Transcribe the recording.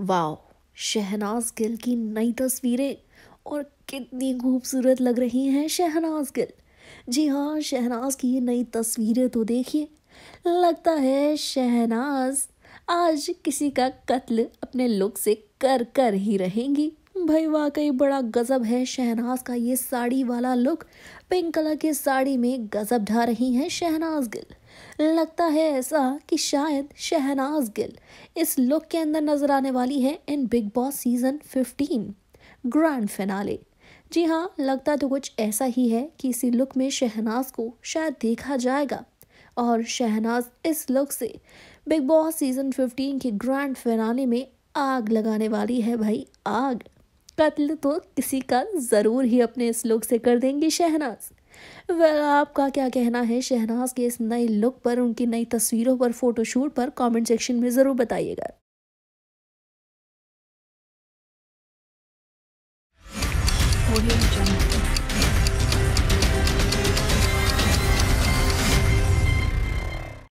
wow Shehnaaz Gill की नई तस्वीरें और कितनी खूबसूरत लग रही हैं शहनाज गिल जी हाँ शहनाज की ये नई तस्वीरें तो देखिए लगता है शहनाज आज किसी का कत्ल अपने लुक से कर कर ही रहेंगी भाई वाकई बड़ा गज़ब है शहनाज का ये साड़ी वाला लुक पिंक कलर की साड़ी में गज़ब ढा रही हैं शहनाज गिल लगता है ऐसा कि शायद शहनाज गिल इस लुक के अंदर नजर आने वाली है इन Bigg Boss season 15 grand finale जी हाँ लगता तो कुछ ऐसा ही है कि इसी लुक में शहनाज को शायद देखा जाएगा और शहनाज इस लुक से बिग बॉस सीजन 15 के ग्रैंड फिनाले में आग लगाने वाली है भाई आग कत्ल तो किसी का ज़रूर ही अपने इस लुक से कर देंगी शहनाज वेल well, आपका क्या कहना है शहनाज के इस नए लुक पर उनकी नई तस्वीरों पर फ़ोटोशूट पर कमेंट सेक्शन में ज़रूर बताइएगा